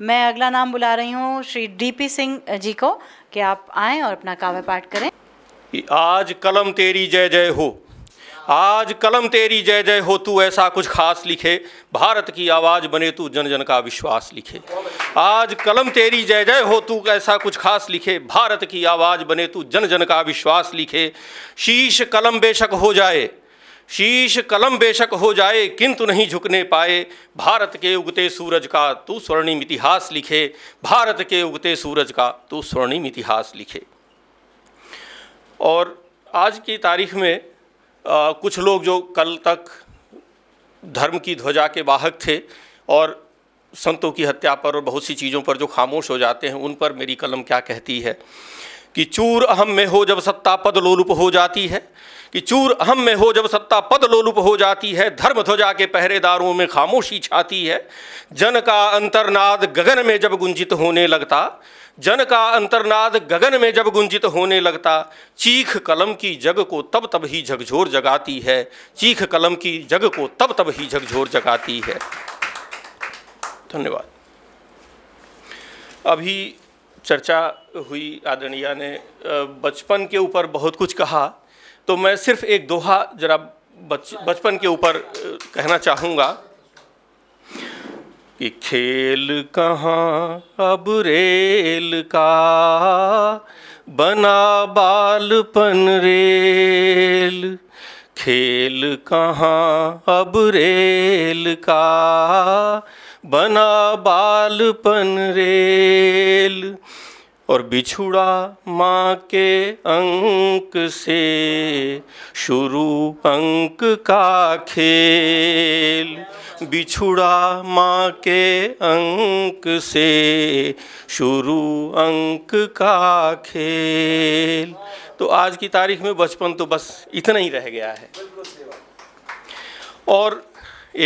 मैं अगला नाम बुला रही हूँ श्री डीपी सिंह जी को कि आप आए और अपना काव्य पाठ करें आज कलम तेरी जय जय हो आज कलम तेरी जय जय हो तू ऐसा कुछ खास लिखे भारत की आवाज़ बने तू जन जन का विश्वास लिखे आज कलम तेरी जय जय हो तू ऐसा कुछ खास लिखे भारत की आवाज़ बने तू जन जन का विश्वास लिखे शीश कलम बेशक हो जाए शीश कलम बेशक हो जाए किंतु नहीं झुकने पाए भारत के उगते सूरज का तू स्वर्णिम इतिहास लिखे भारत के उगते सूरज का तू स्वर्णिम इतिहास लिखे और आज की तारीख में आ, कुछ लोग जो कल तक धर्म की ध्वजा के वाहक थे और संतों की हत्या पर और बहुत सी चीज़ों पर जो खामोश हो जाते हैं उन पर मेरी कलम क्या कहती है कि चूर अहम में हो जब सत्ता पद लोलुप हो जाती है कि चूर अहम में हो जब सत्ता पद लोलुप हो जाती है धर्म ध्वजा के पहरेदारों में खामोशी छाती है जन का अंतर्नाद गगन में जब गुंजित होने लगता जन का अंतर्नाद गगन में जब गुंजित होने लगता चीख कलम की जग को तब तब ही झकझोर जगाती है चीख कलम की जग को तब तब ही झकझोर जगाती है धन्यवाद अभी चर्चा हुई आदरणीया ने बचपन के ऊपर बहुत कुछ कहा तो मैं सिर्फ एक दोहा जरा बच बचपन के ऊपर कहना चाहूँगा कि खेल कहाँ अब रेल का बना बालपन रेल खेल कहाँ अब रेल का बना बालपन रेल और बिछुड़ा माँ के अंक से शुरू अंक का खेल बिछुड़ा माँ के अंक से शुरू अंक का खेल तो आज की तारीख में बचपन तो बस इतना ही रह गया है और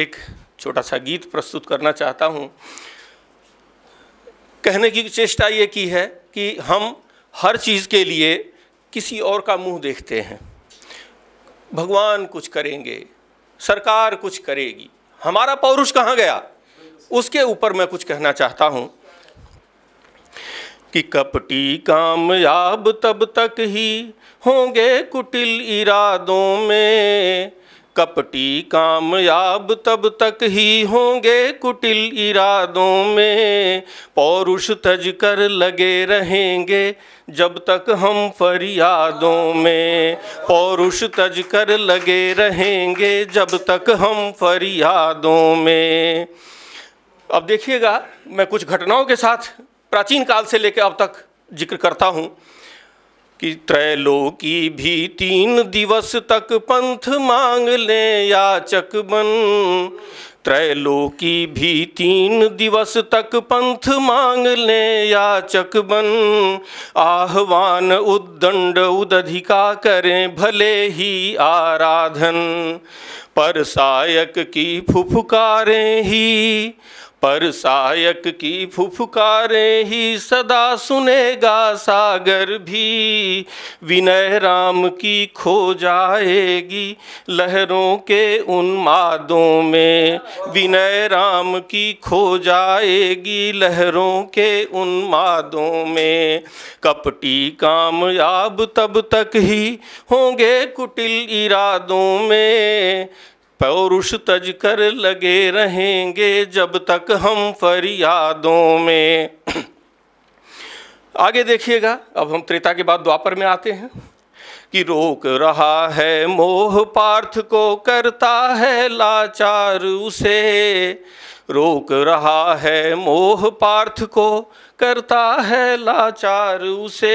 एक छोटा सा गीत प्रस्तुत करना चाहता हूँ कहने की चेष्टा ये की है कि हम हर चीज़ के लिए किसी और का मुंह देखते हैं भगवान कुछ करेंगे सरकार कुछ करेगी हमारा पौरुष कहाँ गया उसके ऊपर मैं कुछ कहना चाहता हूँ कि कपटी कामयाब तब तक ही होंगे कुटिल इरादों में कपटी कामयाब तब तक ही होंगे कुटिल इरादों में पौरुष तज कर लगे रहेंगे जब तक हम फरियादों में पौरुष तज कर लगे रहेंगे जब तक हम फरियादों में अब देखिएगा मैं कुछ घटनाओं के साथ प्राचीन काल से लेकर अब तक जिक्र करता हूँ कि त्रैलोकी भी तीन दिवस तक पंथ मांग लें याचक बन त्रैलोकी भी तीन दिवस तक पंथ मांग लें याचक बन आह्वान उद्दंड उदधिका करें भले ही आराधन पर सायक की फुफकारें ही पर सहायक की फुफकारें ही सदा सुनेगा सागर भी विनय राम की खो जाएगी लहरों के उन्मादों में विनय राम की खो जाएगी लहरों के उन्मादों में कपटी कामयाब तब तक ही होंगे कुटिल इरादों में पौरुष तज कर लगे रहेंगे जब तक हम फरियादों में आगे देखिएगा अब हम त्रेता के बाद द्वापर में आते हैं कि रोक रहा है मोह पार्थ को करता है लाचार उसे रोक रहा है मोह पार्थ को करता है लाचार उसे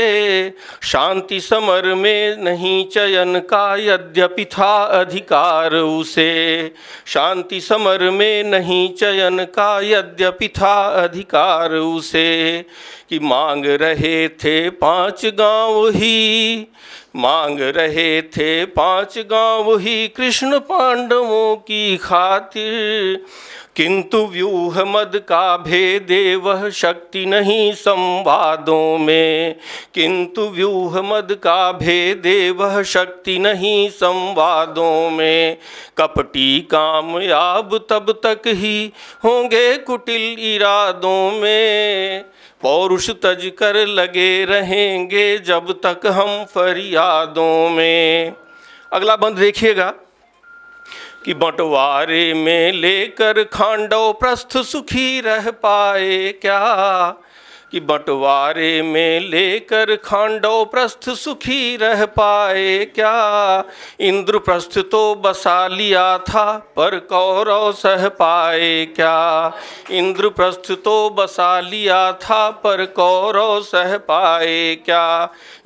शांति समर में नहीं चयन का यद्यपि था अधिकार उसे शांति समर में नहीं चयन का यद्यपि था अधिकार उसे कि मांग रहे थे पांच गांव ही मांग रहे थे पांच गांव ही कृष्ण पांडवों की खातिर किंतु व्यूह मद का भेदे वह शक्ति नहीं संवादों में किंतु व्यूह मद का भेदे वह शक्ति नहीं संवादों में कपटी कामयाब तब तक ही होंगे कुटिल इरादों में पौरुष तज कर लगे रहेंगे जब तक हम फरियादों में अगला बंद देखिएगा कि बंटवारे में लेकर खांडव प्रस्थ सुखी रह पाए क्या कि बंटवारे में लेकर खांडो प्रस्थ सुखी रह पाए क्या इंद्रप्रस्थ तो बसा लिया था पर कौरव सह पाए क्या इंद्रप्रस्थ तो बसा लिया था पर कौरव सह पाए क्या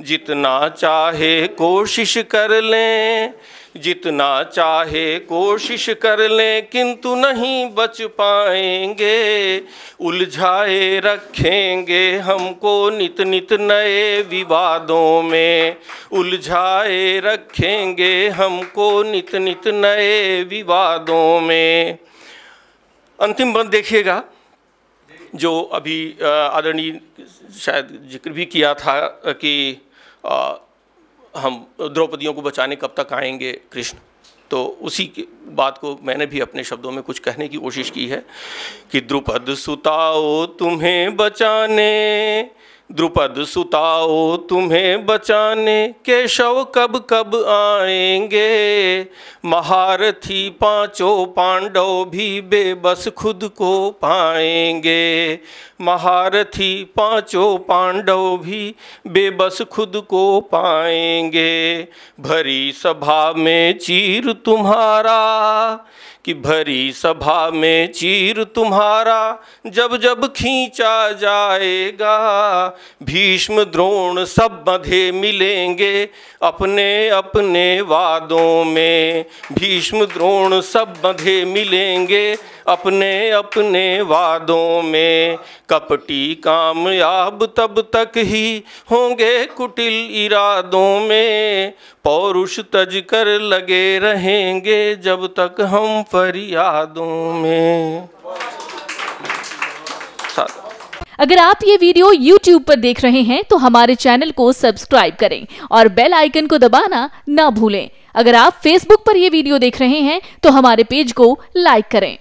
जितना चाहे कोशिश कर लें जितना चाहे कोशिश कर लें किंतु नहीं बच पाएंगे उलझाए रखेंगे हमको नित नित नए विवादों में उलझाए रखेंगे हमको नित नित नए विवादों में अंतिम बंद देखिएगा जो अभी आदरणीय शायद जिक्र भी किया था कि हम द्रौपदियों को बचाने कब तक आएंगे कृष्ण तो उसी बात को मैंने भी अपने शब्दों में कुछ कहने की कोशिश की है कि द्रुपद सुताओ तुम्हें बचाने द्रुपद सुताओ तुम्हें बचाने के शव कब कब आएंगे महारथी पांचों पांडव भी बेबस खुद को पाएंगे महारथी पांचों पांडव भी बेबस खुद को पाएंगे भरी सभा में चीर तुम्हारा कि भरी सभा में चीर तुम्हारा जब जब खींचा जाएगा भीष्म द्रोण सब मधे मिलेंगे अपने अपने वादों में भीष्म द्रोण सब बधे मिलेंगे अपने अपने वादों में कपटी कामयाब तब तक ही होंगे कुटिल इरादों में पौरुष तज कर लगे रहेंगे जब तक हम फरियादों में अगर आप ये वीडियो YouTube पर देख रहे हैं तो हमारे चैनल को सब्सक्राइब करें और बेल आइकन को दबाना ना भूलें अगर आप Facebook पर यह वीडियो देख रहे हैं तो हमारे पेज को लाइक करें